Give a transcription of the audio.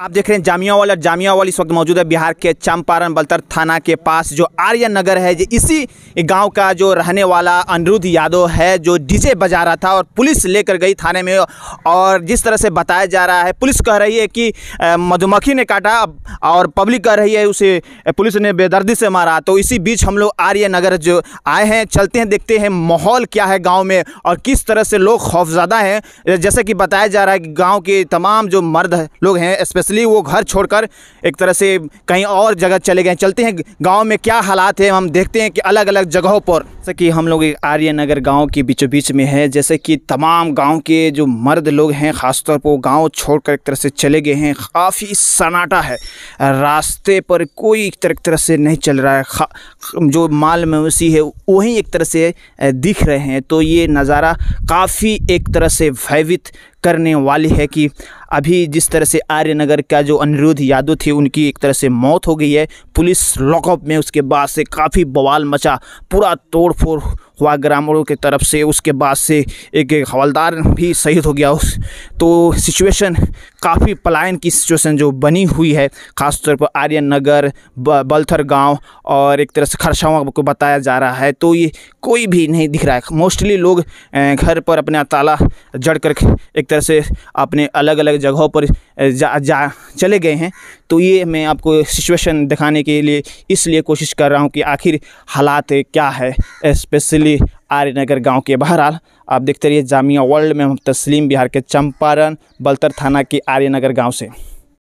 आप देख रहे हैं जामिया वाल और जामिया वाल इस वक्त मौजूद है बिहार के चंपारण बलतर थाना के पास जो आर्य नगर है जो इसी गांव का जो रहने वाला अनिरुद्ध यादव है जो डीजे बजा रहा था और पुलिस लेकर गई थाने में और जिस तरह से बताया जा रहा है पुलिस कह रही है कि मधुमक्खी ने काटा और पब्लिक कह रही है उसे पुलिस ने बेदर्दी से मारा तो इसी बीच हम लोग आर्य नगर जो आए हैं चलते हैं देखते हैं माहौल क्या है गाँव में और किस तरह से लोग खौफजदा हैं जैसे कि बताया जा रहा है कि गाँव के तमाम जो मर्द लोग हैं स्पेशली वो घर छोड़कर एक तरह से कहीं और जगह चले गए चलते हैं गांव में क्या हालात है हम देखते हैं कि अलग अलग जगहों पर जैसे कि हम लोग आर्यनगर गाँव के बीचों बीच में है जैसे कि तमाम गाँव के जो मर्द लोग हैं ख़ासतौर पर वो गाँव छोड़ एक तरह से चले गए हैं काफ़ी सन्नाटा है रास्ते पर कोई एक तरह से नहीं चल रहा है जो माल मवेशी है वही एक तरह से दिख रहे हैं तो ये नज़ारा काफ़ी एक तरह से भयभीत करने वाली है कि अभी जिस तरह से आर्यनगर का जो अनिरुद्ध यादव थे उनकी एक तरह से मौत हो गई है पुलिस लॉकअप में उसके बाद से काफ़ी बवाल मचा पूरा तोड़फोड़ व ग्रामीणों की तरफ से उसके बाद से एक एक हवलदार भी शहीद हो गया उस तो सिचुएशन काफ़ी पलायन की सिचुएशन जो बनी हुई है ख़ासतौर पर आर्यन नगर बल्थर गांव और एक तरह से खरसावा को बताया जा रहा है तो ये कोई भी नहीं दिख रहा है मोस्टली लोग घर पर अपना ताला जड़ कर एक तरह से अपने अलग अलग जगहों पर जा, जा चले गए हैं तो ये मैं आपको सिचुएशन दिखाने के लिए इसलिए कोशिश कर रहा हूँ कि आखिर हालात क्या है स्पेशली से आर्य नगर गाँव के बहरहाल आप देखते रहिए जामिया वर्ल्ड में हम तस्लीम बिहार के चंपारण बलतर थाना के आर्य नगर गाँव से